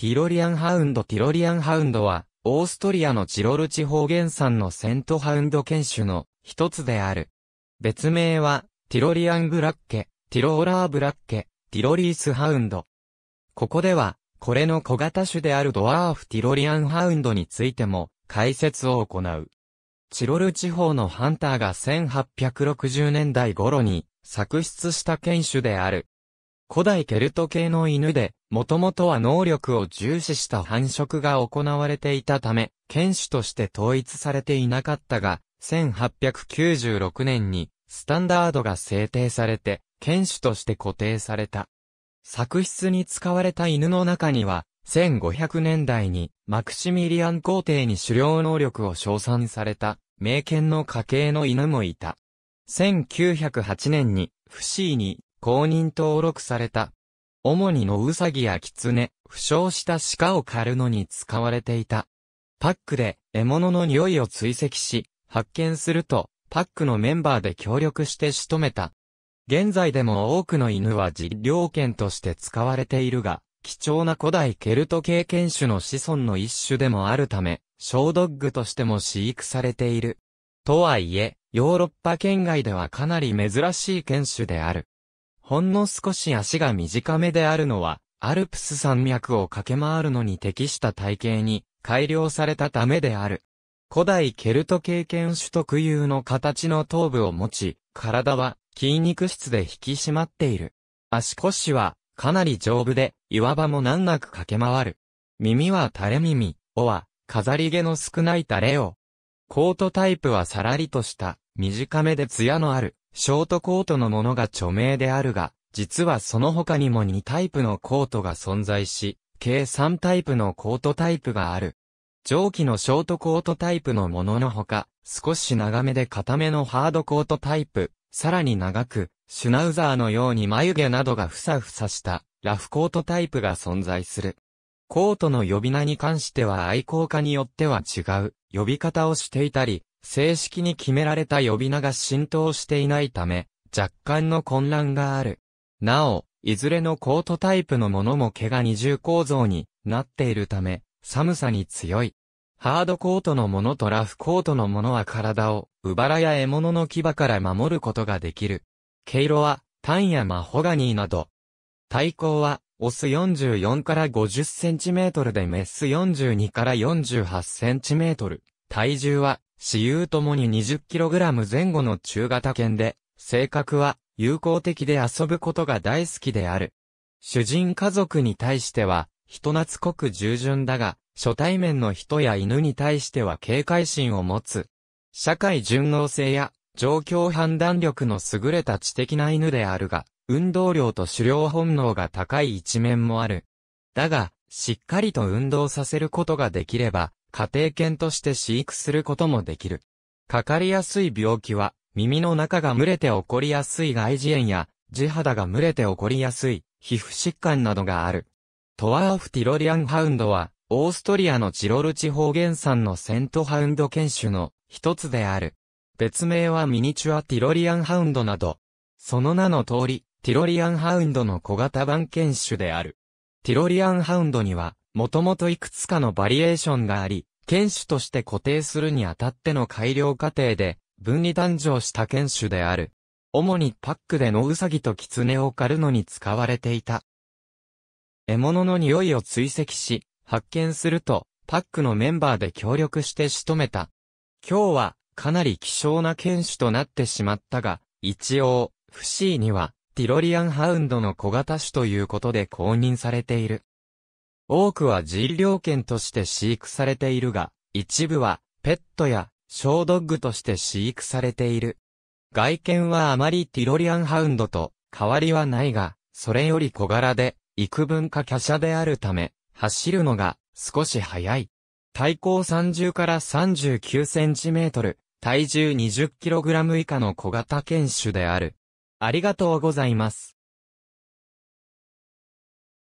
ティロリアンハウンドティロリアンハウンドは、オーストリアのチロル地方原産のセントハウンド犬種の一つである。別名は、ティロリアンブラッケ、ティローラーブラッケ、ティロリースハウンド。ここでは、これの小型種であるドワーフティロリアンハウンドについても解説を行う。チロル地方のハンターが1860年代頃に作出した犬種である。古代ケルト系の犬で、もともとは能力を重視した繁殖が行われていたため、犬種として統一されていなかったが、1896年にスタンダードが制定されて、犬種として固定された。作筆に使われた犬の中には、1500年代にマクシミリアン皇帝に狩猟能力を称賛された、名犬の家系の犬もいた。1908年に、フシーに、公認登録された。主にのウサギやキツネ、負傷した鹿を狩るのに使われていた。パックで獲物の匂いを追跡し、発見すると、パックのメンバーで協力して仕留めた。現在でも多くの犬は実猟犬として使われているが、貴重な古代ケルト系犬種の子孫の一種でもあるため、小ドッグとしても飼育されている。とはいえ、ヨーロッパ圏外ではかなり珍しい犬種である。ほんの少し足が短めであるのは、アルプス山脈を駆け回るのに適した体型に改良されたためである。古代ケルト経験種特有の形の頭部を持ち、体は筋肉質で引き締まっている。足腰はかなり丈夫で、岩場も難なく駆け回る。耳は垂れ耳、尾は飾り毛の少ない垂れ尾。コートタイプはさらりとした、短めで艶のある、ショートコートのものが著名であるが、実はその他にも2タイプのコートが存在し、計3タイプのコートタイプがある。上記のショートコートタイプのもののほか、少し長めで固めのハードコートタイプ、さらに長く、シュナウザーのように眉毛などがふさふさしたラフコートタイプが存在する。コートの呼び名に関しては愛好家によっては違う呼び方をしていたり、正式に決められた呼び名が浸透していないため、若干の混乱がある。なお、いずれのコートタイプのものも毛が二重構造になっているため、寒さに強い。ハードコートのものとラフコートのものは体を、うばらや獲物の牙から守ることができる。毛色は、タンやマホガニーなど。体高は、オス44から50センチメートルでメス42から48センチメートル。体重は、私有ともに 20kg 前後の中型犬で、性格は、友好的で遊ぶことが大好きである。主人家族に対しては、人懐っこく従順だが、初対面の人や犬に対しては警戒心を持つ。社会順応性や状況判断力の優れた知的な犬であるが、運動量と狩猟本能が高い一面もある。だが、しっかりと運動させることができれば、家庭犬として飼育することもできる。かかりやすい病気は、耳の中が蒸れて起こりやすい外耳炎や、地肌が蒸れて起こりやすい、皮膚疾患などがある。トワーフティロリアンハウンドは、オーストリアのチロル地方原産のセントハウンド犬種の一つである。別名はミニチュアティロリアンハウンドなど。その名の通り、ティロリアンハウンドの小型版犬種である。ティロリアンハウンドには、もともといくつかのバリエーションがあり、犬種として固定するにあたっての改良過程で、分離誕生した犬種である。主にパックでのウサギとキツネを狩るのに使われていた。獲物の匂いを追跡し、発見すると、パックのメンバーで協力して仕留めた。今日は、かなり希少な犬種となってしまったが、一応、不思議には、ティロリアンハウンドの小型種ということで公認されている。多くは人料犬として飼育されているが、一部はペットや小ドッグとして飼育されている。外見はあまりティロリアンハウンドと変わりはないが、それより小柄で、幾分か華奢であるため、走るのが少し速い。体高30から39センチメートル、体重20キログラム以下の小型犬種である。ありがとうございます。